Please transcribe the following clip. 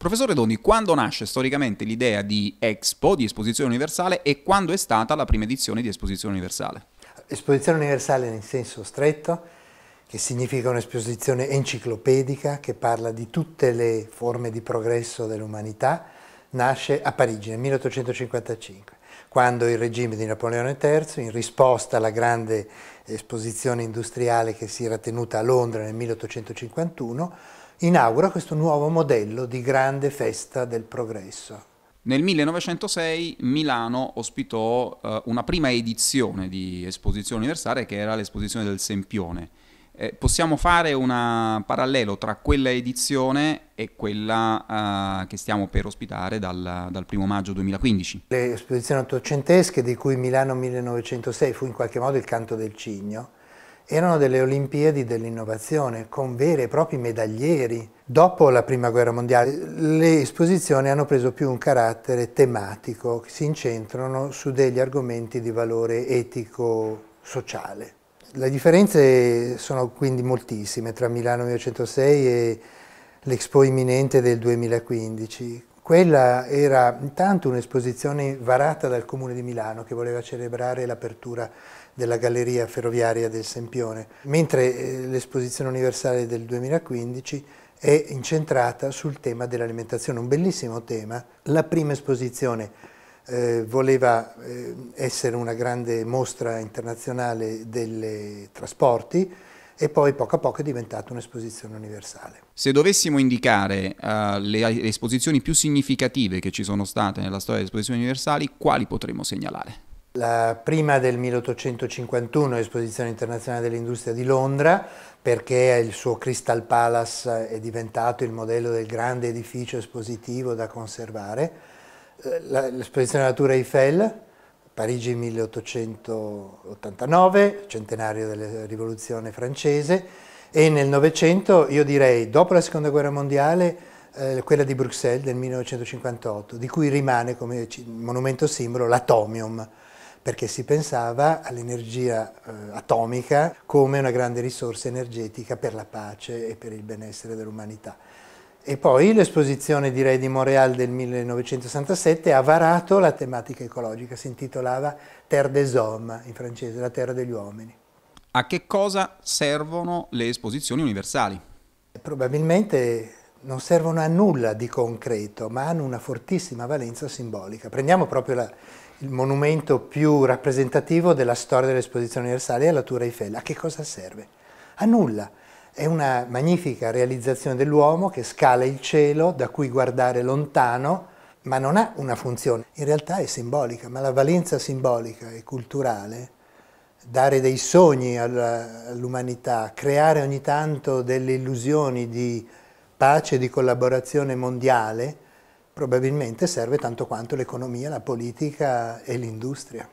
Professore Doni, quando nasce storicamente l'idea di Expo, di Esposizione Universale, e quando è stata la prima edizione di Esposizione Universale? Esposizione Universale nel senso stretto, che significa un'esposizione enciclopedica che parla di tutte le forme di progresso dell'umanità, nasce a Parigi nel 1855, quando il regime di Napoleone III, in risposta alla grande esposizione industriale che si era tenuta a Londra nel 1851, inaugura questo nuovo modello di grande festa del progresso. Nel 1906 Milano ospitò eh, una prima edizione di esposizione universale che era l'esposizione del Sempione. Eh, possiamo fare un parallelo tra quella edizione e quella eh, che stiamo per ospitare dal, dal, primo maggio 2015. Le esposizioni ottocentesche di cui Milano 1906 fu in qualche modo il canto del cigno, erano delle Olimpiadi dell'innovazione con veri e propri medaglieri. Dopo la Prima Guerra Mondiale le esposizioni hanno preso più un carattere tematico, si incentrano su degli argomenti di valore etico-sociale. Le differenze sono quindi moltissime tra Milano 1906 e l'Expo imminente del 2015. Quella era intanto un'esposizione varata dal Comune di Milano che voleva celebrare l'apertura della galleria ferroviaria del Sempione, mentre eh, l'esposizione universale del 2015 è incentrata sul tema dell'alimentazione, un bellissimo tema. La prima esposizione eh, voleva eh, essere una grande mostra internazionale dei trasporti, e poi poco a poco è diventata un'esposizione universale. Se dovessimo indicare uh, le, le esposizioni più significative che ci sono state nella storia delle esposizioni universali, quali potremmo segnalare? La prima del 1851 l'esposizione internazionale dell'industria di Londra perché il suo Crystal Palace è diventato il modello del grande edificio espositivo da conservare. Eh, l'esposizione della Tour Eiffel Parigi 1889, centenario della rivoluzione francese, e nel Novecento, io direi, dopo la seconda guerra mondiale, eh, quella di Bruxelles del 1958, di cui rimane come monumento simbolo l'atomium, perché si pensava all'energia eh, atomica come una grande risorsa energetica per la pace e per il benessere dell'umanità. E poi l'esposizione direi di Montreal del 1967 ha varato la tematica ecologica, si intitolava Terre des hommes in francese, la terra degli uomini. A che cosa servono le esposizioni universali? Probabilmente non servono a nulla di concreto, ma hanno una fortissima valenza simbolica. Prendiamo proprio la, il monumento più rappresentativo della storia dell'esposizione universale, è la Tour Eiffel. A che cosa serve? A nulla è una magnifica realizzazione dell'uomo che scala il cielo da cui guardare lontano, ma non ha una funzione. In realtà è simbolica, ma la valenza simbolica e culturale, dare dei sogni all'umanità, creare ogni tanto delle illusioni di pace e di collaborazione mondiale, probabilmente serve tanto quanto l'economia, la politica e l'industria.